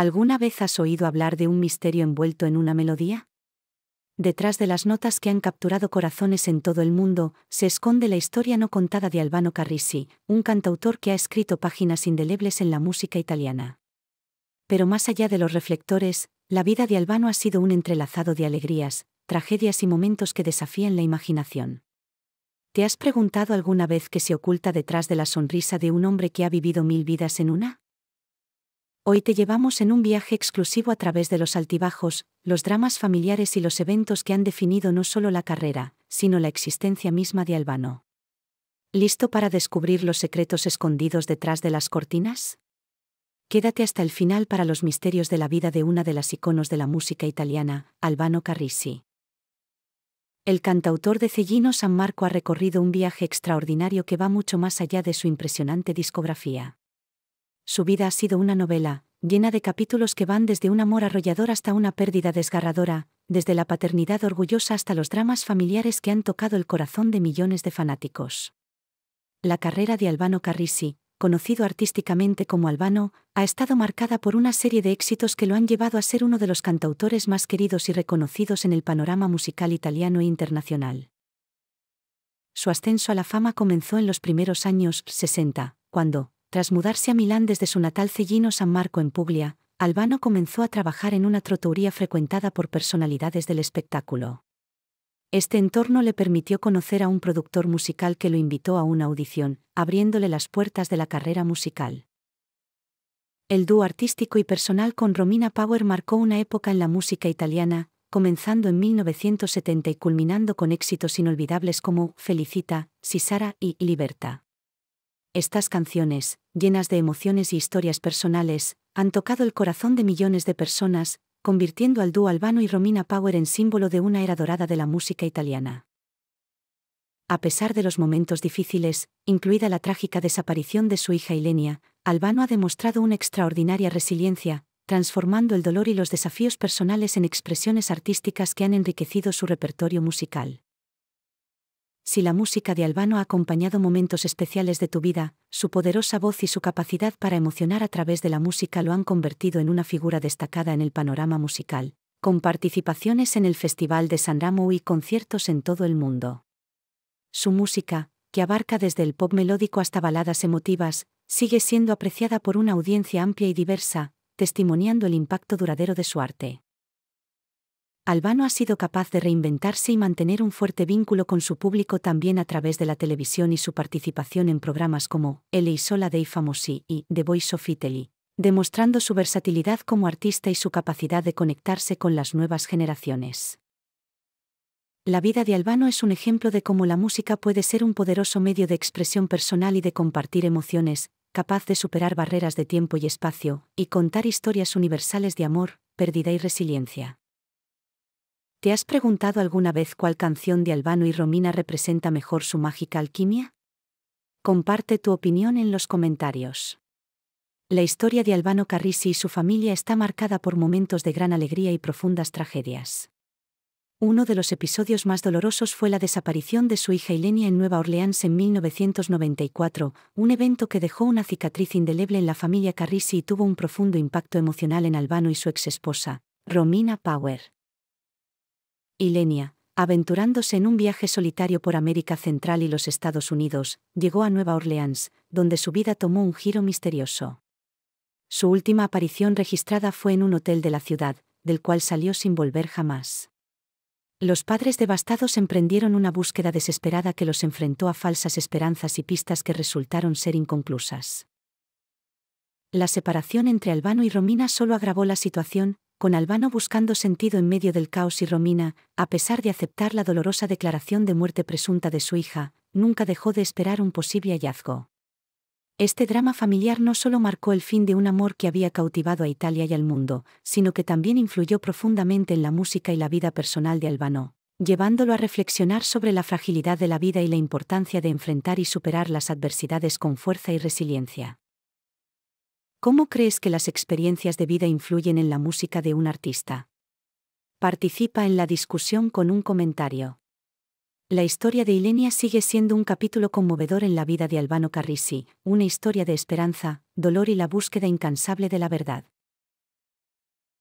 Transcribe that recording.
¿Alguna vez has oído hablar de un misterio envuelto en una melodía? Detrás de las notas que han capturado corazones en todo el mundo, se esconde la historia no contada de Albano Carrisi, un cantautor que ha escrito páginas indelebles en la música italiana. Pero más allá de los reflectores, la vida de Albano ha sido un entrelazado de alegrías, tragedias y momentos que desafían la imaginación. ¿Te has preguntado alguna vez qué se oculta detrás de la sonrisa de un hombre que ha vivido mil vidas en una? Hoy te llevamos en un viaje exclusivo a través de los altibajos, los dramas familiares y los eventos que han definido no solo la carrera, sino la existencia misma de Albano. ¿Listo para descubrir los secretos escondidos detrás de las cortinas? Quédate hasta el final para los misterios de la vida de una de las iconos de la música italiana, Albano Carrisi. El cantautor de Cellino San Marco ha recorrido un viaje extraordinario que va mucho más allá de su impresionante discografía. Su vida ha sido una novela, llena de capítulos que van desde un amor arrollador hasta una pérdida desgarradora, desde la paternidad orgullosa hasta los dramas familiares que han tocado el corazón de millones de fanáticos. La carrera de Albano Carrisi, conocido artísticamente como Albano, ha estado marcada por una serie de éxitos que lo han llevado a ser uno de los cantautores más queridos y reconocidos en el panorama musical italiano e internacional. Su ascenso a la fama comenzó en los primeros años 60, cuando, tras mudarse a Milán desde su natal Cellino San Marco en Puglia, Albano comenzó a trabajar en una troturía frecuentada por personalidades del espectáculo. Este entorno le permitió conocer a un productor musical que lo invitó a una audición, abriéndole las puertas de la carrera musical. El dúo artístico y personal con Romina Power marcó una época en la música italiana, comenzando en 1970 y culminando con éxitos inolvidables como Felicita, Sisara y Liberta. Estas canciones, llenas de emociones y e historias personales, han tocado el corazón de millones de personas, convirtiendo al dúo Albano y Romina Power en símbolo de una era dorada de la música italiana. A pesar de los momentos difíciles, incluida la trágica desaparición de su hija Ilenia, Albano ha demostrado una extraordinaria resiliencia, transformando el dolor y los desafíos personales en expresiones artísticas que han enriquecido su repertorio musical si la música de Albano ha acompañado momentos especiales de tu vida, su poderosa voz y su capacidad para emocionar a través de la música lo han convertido en una figura destacada en el panorama musical, con participaciones en el Festival de San Ramo y conciertos en todo el mundo. Su música, que abarca desde el pop melódico hasta baladas emotivas, sigue siendo apreciada por una audiencia amplia y diversa, testimoniando el impacto duradero de su arte. Albano ha sido capaz de reinventarse y mantener un fuerte vínculo con su público también a través de la televisión y su participación en programas como El Isola dei Famosi y The Voice of Italy, demostrando su versatilidad como artista y su capacidad de conectarse con las nuevas generaciones. La vida de Albano es un ejemplo de cómo la música puede ser un poderoso medio de expresión personal y de compartir emociones, capaz de superar barreras de tiempo y espacio, y contar historias universales de amor, pérdida y resiliencia. ¿Te has preguntado alguna vez cuál canción de Albano y Romina representa mejor su mágica alquimia? Comparte tu opinión en los comentarios. La historia de Albano Carrisi y su familia está marcada por momentos de gran alegría y profundas tragedias. Uno de los episodios más dolorosos fue la desaparición de su hija Ilenia en Nueva Orleans en 1994, un evento que dejó una cicatriz indeleble en la familia Carrisi y tuvo un profundo impacto emocional en Albano y su exesposa, Romina Power y Lenia, aventurándose en un viaje solitario por América Central y los Estados Unidos, llegó a Nueva Orleans, donde su vida tomó un giro misterioso. Su última aparición registrada fue en un hotel de la ciudad, del cual salió sin volver jamás. Los padres devastados emprendieron una búsqueda desesperada que los enfrentó a falsas esperanzas y pistas que resultaron ser inconclusas. La separación entre Albano y Romina solo agravó la situación, con Albano buscando sentido en medio del caos y Romina, a pesar de aceptar la dolorosa declaración de muerte presunta de su hija, nunca dejó de esperar un posible hallazgo. Este drama familiar no solo marcó el fin de un amor que había cautivado a Italia y al mundo, sino que también influyó profundamente en la música y la vida personal de Albano, llevándolo a reflexionar sobre la fragilidad de la vida y la importancia de enfrentar y superar las adversidades con fuerza y resiliencia. ¿Cómo crees que las experiencias de vida influyen en la música de un artista? Participa en la discusión con un comentario. La historia de Ilenia sigue siendo un capítulo conmovedor en la vida de Albano Carrisi, una historia de esperanza, dolor y la búsqueda incansable de la verdad.